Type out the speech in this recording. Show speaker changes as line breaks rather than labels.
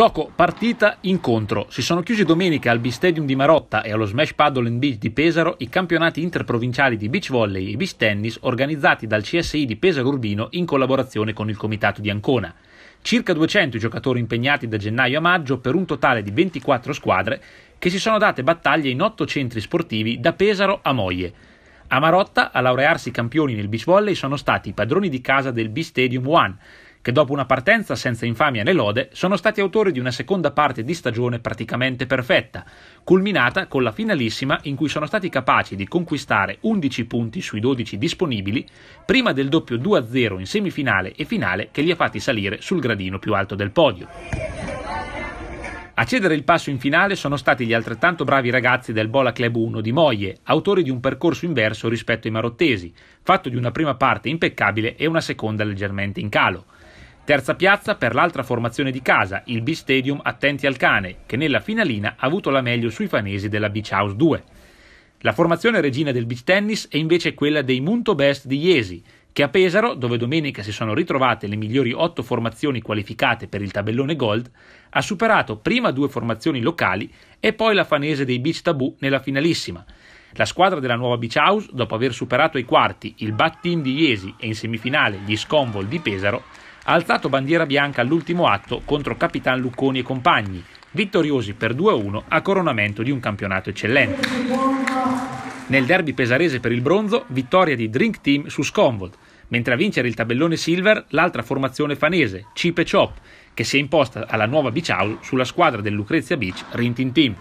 Gioco, partita, incontro. Si sono chiusi domenica al B-Stadium di Marotta e allo Smash Paddle Beach di Pesaro i campionati interprovinciali di beach volley e beach tennis organizzati dal CSI di Pesaro Urbino in collaborazione con il Comitato di Ancona. Circa 200 i giocatori impegnati da gennaio a maggio per un totale di 24 squadre che si sono date battaglia in 8 centri sportivi da Pesaro a Moglie. A Marotta a laurearsi campioni nel beach volley sono stati i padroni di casa del B-Stadium 1 che dopo una partenza senza infamia né lode sono stati autori di una seconda parte di stagione praticamente perfetta, culminata con la finalissima in cui sono stati capaci di conquistare 11 punti sui 12 disponibili prima del doppio 2-0 in semifinale e finale che li ha fatti salire sul gradino più alto del podio. A cedere il passo in finale sono stati gli altrettanto bravi ragazzi del Bola Club 1 di Moglie, autori di un percorso inverso rispetto ai marottesi, fatto di una prima parte impeccabile e una seconda leggermente in calo. Terza piazza per l'altra formazione di casa, il B-Stadium Attenti al Cane, che nella finalina ha avuto la meglio sui fanesi della Beach House 2. La formazione regina del beach tennis è invece quella dei Munto Best di Iesi, che a Pesaro, dove domenica si sono ritrovate le migliori otto formazioni qualificate per il tabellone Gold, ha superato prima due formazioni locali e poi la fanese dei Beach Tabù nella finalissima – la squadra della nuova Beach House, dopo aver superato ai quarti il bat team di Iesi e in semifinale gli Sconvol di Pesaro, ha alzato bandiera bianca all'ultimo atto contro Capitan Lucconi e compagni, vittoriosi per 2-1 a coronamento di un campionato eccellente. Nel derby pesarese per il bronzo, vittoria di Drink Team su Sconvold, mentre a vincere il tabellone silver l'altra formazione fanese, Cipe Chop, che si è imposta alla nuova Beach House sulla squadra del Lucrezia Beach Rintin Team,